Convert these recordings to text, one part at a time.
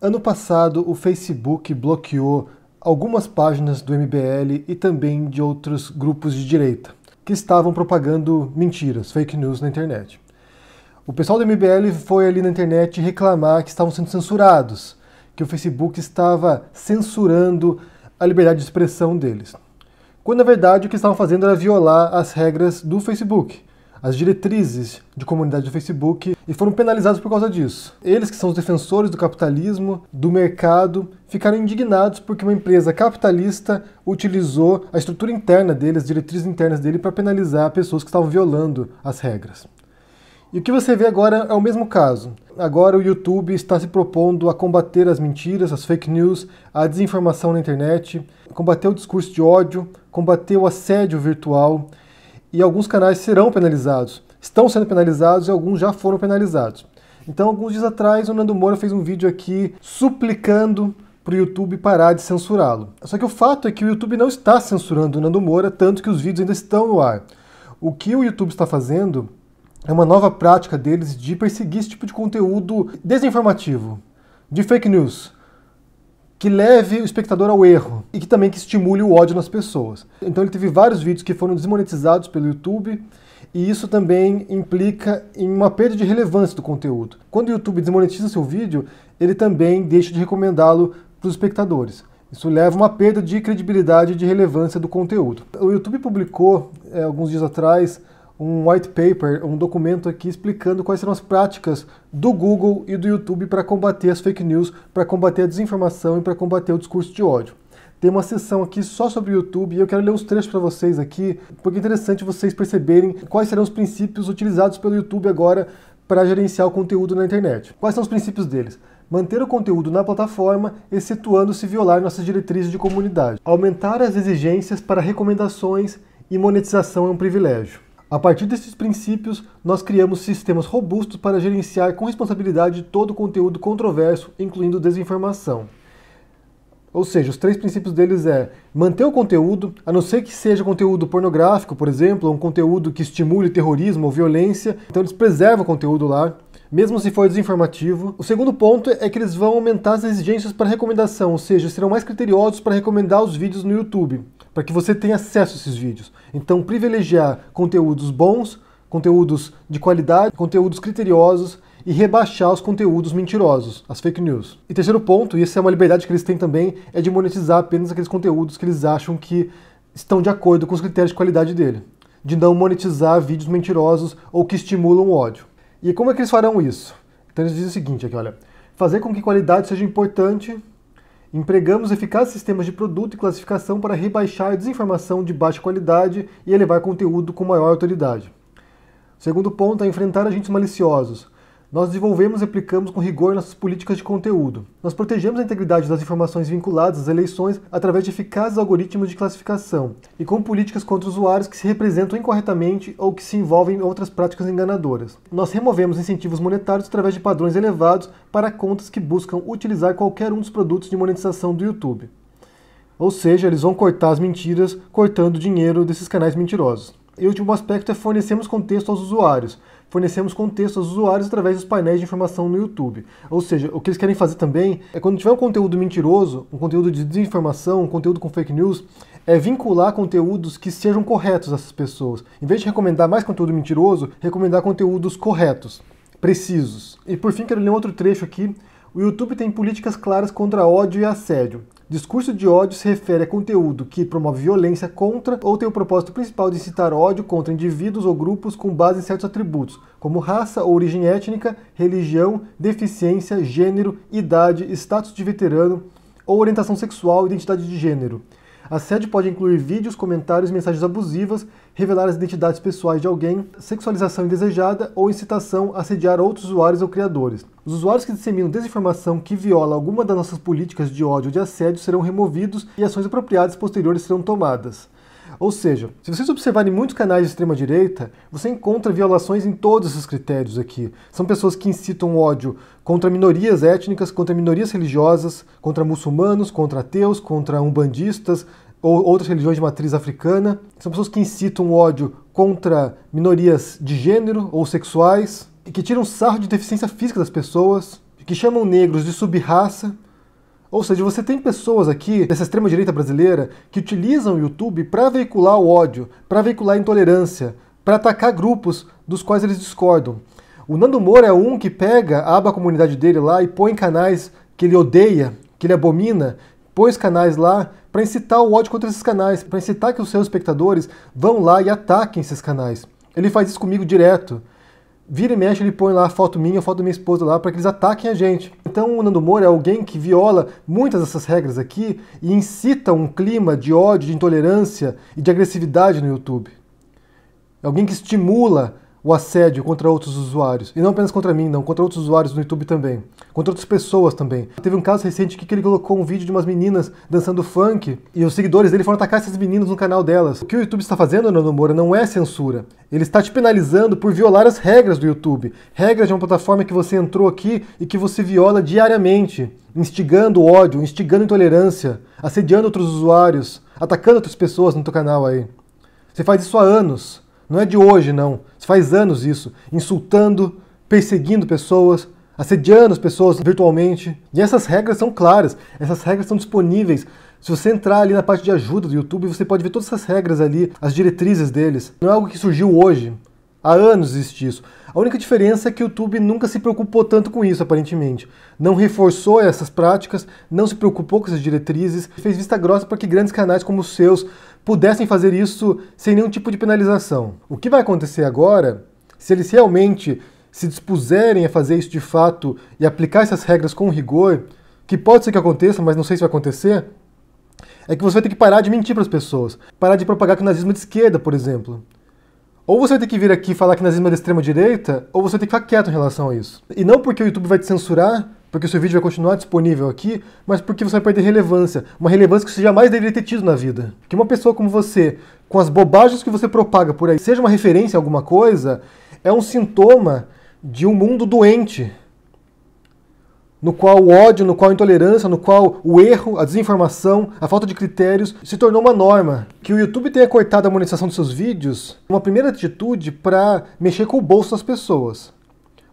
Ano passado, o Facebook bloqueou algumas páginas do MBL e também de outros grupos de direita que estavam propagando mentiras, fake news na internet. O pessoal do MBL foi ali na internet reclamar que estavam sendo censurados, que o Facebook estava censurando a liberdade de expressão deles. Quando na verdade o que estavam fazendo era violar as regras do Facebook as diretrizes de comunidade do Facebook e foram penalizados por causa disso. Eles, que são os defensores do capitalismo, do mercado, ficaram indignados porque uma empresa capitalista utilizou a estrutura interna dele, as diretrizes internas dele, para penalizar pessoas que estavam violando as regras. E o que você vê agora é o mesmo caso. Agora o YouTube está se propondo a combater as mentiras, as fake news, a desinformação na internet, combater o discurso de ódio, combater o assédio virtual e alguns canais serão penalizados, estão sendo penalizados e alguns já foram penalizados. Então, alguns dias atrás, o Nando Moura fez um vídeo aqui suplicando para o YouTube parar de censurá-lo. Só que o fato é que o YouTube não está censurando o Nando Moura, tanto que os vídeos ainda estão no ar. O que o YouTube está fazendo é uma nova prática deles de perseguir esse tipo de conteúdo desinformativo, de fake news que leve o espectador ao erro e que também que estimule o ódio nas pessoas. Então ele teve vários vídeos que foram desmonetizados pelo YouTube e isso também implica em uma perda de relevância do conteúdo. Quando o YouTube desmonetiza seu vídeo, ele também deixa de recomendá-lo para os espectadores. Isso leva a uma perda de credibilidade e de relevância do conteúdo. O YouTube publicou, é, alguns dias atrás, um white paper, um documento aqui explicando quais serão as práticas do Google e do YouTube para combater as fake news, para combater a desinformação e para combater o discurso de ódio. Tem uma sessão aqui só sobre o YouTube e eu quero ler uns trechos para vocês aqui, porque é interessante vocês perceberem quais serão os princípios utilizados pelo YouTube agora para gerenciar o conteúdo na internet. Quais são os princípios deles? manter o conteúdo na plataforma, excetuando se violar nossas diretrizes de comunidade, aumentar as exigências para recomendações e monetização é um privilégio. A partir desses princípios, nós criamos sistemas robustos para gerenciar com responsabilidade todo o conteúdo controverso, incluindo desinformação. Ou seja, os três princípios deles é manter o conteúdo, a não ser que seja conteúdo pornográfico, por exemplo, ou um conteúdo que estimule terrorismo ou violência. Então eles preservam o conteúdo lá, mesmo se for desinformativo. O segundo ponto é que eles vão aumentar as exigências para recomendação, ou seja, serão mais criteriosos para recomendar os vídeos no YouTube, para que você tenha acesso a esses vídeos. Então, privilegiar conteúdos bons, conteúdos de qualidade, conteúdos criteriosos e rebaixar os conteúdos mentirosos, as fake news. E terceiro ponto, e essa é uma liberdade que eles têm também, é de monetizar apenas aqueles conteúdos que eles acham que estão de acordo com os critérios de qualidade dele, de não monetizar vídeos mentirosos ou que estimulam o ódio. E como é que eles farão isso? Então eles dizem o seguinte aqui, olha, fazer com que qualidade seja importante, empregamos eficazes sistemas de produto e classificação para rebaixar a desinformação de baixa qualidade e elevar conteúdo com maior autoridade. Segundo ponto é enfrentar agentes maliciosos. Nós desenvolvemos e aplicamos com rigor nossas políticas de conteúdo. Nós protegemos a integridade das informações vinculadas às eleições através de eficazes algoritmos de classificação e com políticas contra usuários que se representam incorretamente ou que se envolvem em outras práticas enganadoras. Nós removemos incentivos monetários através de padrões elevados para contas que buscam utilizar qualquer um dos produtos de monetização do YouTube. Ou seja, eles vão cortar as mentiras cortando o dinheiro desses canais mentirosos. E o último aspecto é fornecemos contexto aos usuários. Fornecemos contexto aos usuários através dos painéis de informação no YouTube. Ou seja, o que eles querem fazer também é quando tiver um conteúdo mentiroso, um conteúdo de desinformação, um conteúdo com fake news, é vincular conteúdos que sejam corretos a essas pessoas. Em vez de recomendar mais conteúdo mentiroso, recomendar conteúdos corretos, precisos. E por fim, quero ler um outro trecho aqui. O YouTube tem políticas claras contra ódio e assédio. Discurso de ódio se refere a conteúdo que promove violência contra ou tem o propósito principal de incitar ódio contra indivíduos ou grupos com base em certos atributos, como raça ou origem étnica, religião, deficiência, gênero, idade, status de veterano ou orientação sexual e identidade de gênero. Assédio pode incluir vídeos, comentários, mensagens abusivas, revelar as identidades pessoais de alguém, sexualização indesejada ou incitação a assediar outros usuários ou criadores. Os usuários que disseminam desinformação que viola alguma das nossas políticas de ódio ou de assédio serão removidos e ações apropriadas posteriores serão tomadas. Ou seja, se vocês observarem muitos canais de extrema-direita, você encontra violações em todos esses critérios aqui. São pessoas que incitam ódio contra minorias étnicas, contra minorias religiosas, contra muçulmanos, contra ateus, contra umbandistas ou outras religiões de matriz africana. São pessoas que incitam ódio contra minorias de gênero ou sexuais, que tiram sarro de deficiência física das pessoas, que chamam negros de subraça ou seja, você tem pessoas aqui dessa extrema direita brasileira que utilizam o YouTube para veicular o ódio, para veicular a intolerância, para atacar grupos dos quais eles discordam. O Nando Moura é um que pega a aba comunidade dele lá e põe canais que ele odeia, que ele abomina, põe os canais lá para incitar o ódio contra esses canais, para incitar que os seus espectadores vão lá e ataquem esses canais. Ele faz isso comigo direto vira e mexe ele põe lá a foto minha, a foto da minha esposa lá para que eles ataquem a gente. Então o Nando Moura é alguém que viola muitas dessas regras aqui e incita um clima de ódio, de intolerância e de agressividade no YouTube. É alguém que estimula o assédio contra outros usuários. E não apenas contra mim, não, contra outros usuários no YouTube também. Contra outras pessoas também. Teve um caso recente que ele colocou um vídeo de umas meninas dançando funk e os seguidores dele foram atacar essas meninas no canal delas. O que o YouTube está fazendo, Nando Moura, não é censura. Ele está te penalizando por violar as regras do YouTube. Regras de uma plataforma que você entrou aqui e que você viola diariamente. Instigando ódio, instigando intolerância, assediando outros usuários, atacando outras pessoas no teu canal aí. Você faz isso há anos. Não é de hoje, não. faz anos isso. Insultando, perseguindo pessoas, assediando as pessoas virtualmente. E essas regras são claras, essas regras estão disponíveis. Se você entrar ali na parte de ajuda do YouTube, você pode ver todas essas regras ali, as diretrizes deles. Não é algo que surgiu hoje. Há anos existe isso. A única diferença é que o YouTube nunca se preocupou tanto com isso, aparentemente. Não reforçou essas práticas, não se preocupou com essas diretrizes, fez vista grossa para que grandes canais como os seus pudessem fazer isso sem nenhum tipo de penalização. O que vai acontecer agora, se eles realmente se dispuserem a fazer isso de fato e aplicar essas regras com rigor, que pode ser que aconteça, mas não sei se vai acontecer, é que você vai ter que parar de mentir para as pessoas, parar de propagar que o nazismo é de esquerda, por exemplo. Ou você vai ter que vir aqui falar que o nazismo é de extrema direita, ou você vai ter que ficar quieto em relação a isso. E não porque o YouTube vai te censurar, porque o seu vídeo vai continuar disponível aqui, mas porque você vai perder relevância. Uma relevância que você jamais deveria ter tido na vida. Que uma pessoa como você, com as bobagens que você propaga por aí, seja uma referência a alguma coisa, é um sintoma de um mundo doente. No qual o ódio, no qual a intolerância, no qual o erro, a desinformação, a falta de critérios se tornou uma norma. Que o YouTube tenha cortado a monetização dos seus vídeos, uma primeira atitude para mexer com o bolso das pessoas.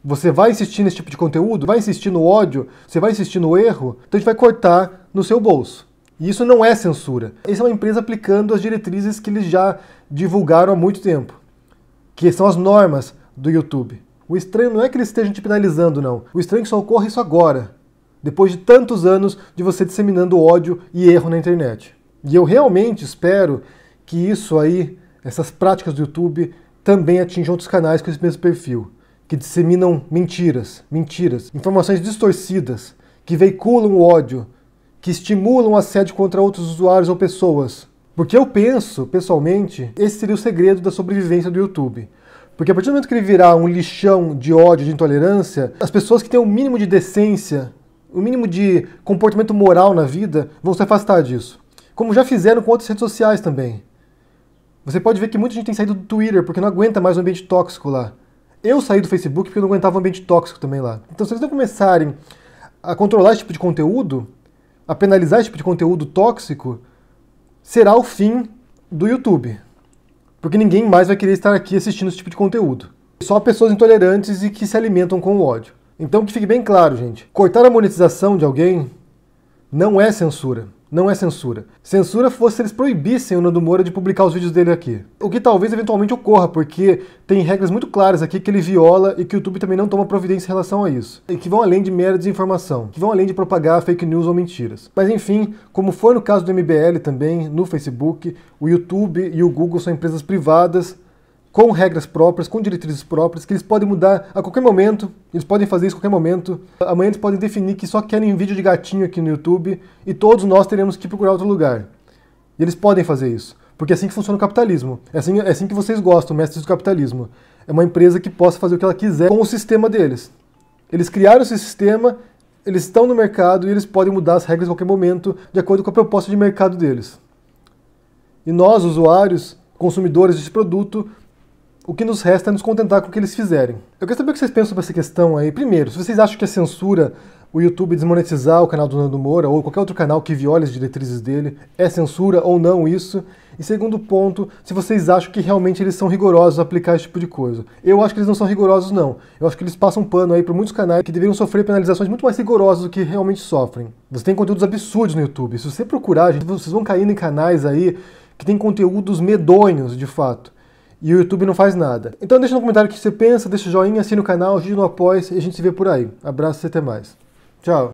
Você vai insistir nesse tipo de conteúdo? Vai insistir no ódio? Você vai insistir no erro? Então a gente vai cortar no seu bolso. E isso não é censura. Essa é uma empresa aplicando as diretrizes que eles já divulgaram há muito tempo, que são as normas do YouTube. O estranho não é que eles estejam te penalizando, não. O estranho é que só ocorre isso agora, depois de tantos anos de você disseminando ódio e erro na internet. E eu realmente espero que isso aí, essas práticas do YouTube, também atinjam outros canais com esse mesmo perfil que disseminam mentiras, mentiras, informações distorcidas, que veiculam o ódio, que estimulam assédio contra outros usuários ou pessoas. Porque eu penso, pessoalmente, esse seria o segredo da sobrevivência do YouTube. Porque a partir do momento que ele virar um lixão de ódio, de intolerância, as pessoas que têm o um mínimo de decência, o um mínimo de comportamento moral na vida, vão se afastar disso. Como já fizeram com outras redes sociais também. Você pode ver que muita gente tem saído do Twitter porque não aguenta mais o um ambiente tóxico lá. Eu saí do Facebook porque eu não aguentava o ambiente tóxico também lá. Então, se vocês não começarem a controlar esse tipo de conteúdo, a penalizar esse tipo de conteúdo tóxico, será o fim do YouTube. Porque ninguém mais vai querer estar aqui assistindo esse tipo de conteúdo. Só pessoas intolerantes e que se alimentam com o ódio. Então que fique bem claro, gente. Cortar a monetização de alguém não é censura. Não é censura. Censura fosse se eles proibissem o Nando Moura de publicar os vídeos dele aqui. O que talvez eventualmente ocorra, porque tem regras muito claras aqui que ele viola e que o YouTube também não toma providência em relação a isso. E que vão além de mera desinformação, que vão além de propagar fake news ou mentiras. Mas enfim, como foi no caso do MBL também, no Facebook, o YouTube e o Google são empresas privadas com regras próprias, com diretrizes próprias, que eles podem mudar a qualquer momento, eles podem fazer isso a qualquer momento. Amanhã eles podem definir que só querem um vídeo de gatinho aqui no YouTube e todos nós teremos que procurar outro lugar. E eles podem fazer isso, porque é assim que funciona o capitalismo. É assim, é assim que vocês gostam, mestres do capitalismo. É uma empresa que possa fazer o que ela quiser com o sistema deles. Eles criaram esse sistema, eles estão no mercado e eles podem mudar as regras a qualquer momento, de acordo com a proposta de mercado deles. E nós, usuários, consumidores desse produto, o que nos resta é nos contentar com o que eles fizerem. Eu quero saber o que vocês pensam sobre essa questão aí. Primeiro, se vocês acham que a censura, o YouTube desmonetizar o canal do Nando Moura ou qualquer outro canal que viole as diretrizes dele, é censura ou não isso. E segundo ponto, se vocês acham que realmente eles são rigorosos a aplicar esse tipo de coisa. Eu acho que eles não são rigorosos não. Eu acho que eles passam pano aí para muitos canais que deveriam sofrer penalizações muito mais rigorosas do que realmente sofrem. Você tem conteúdos absurdos no YouTube. Se você procurar, vocês vão caindo em canais aí que tem conteúdos medonhos, de fato e o YouTube não faz nada. Então deixa no comentário o que você pensa, deixa o joinha, assina o canal, ajude no apoia e a gente se vê por aí. Abraço e até mais. Tchau.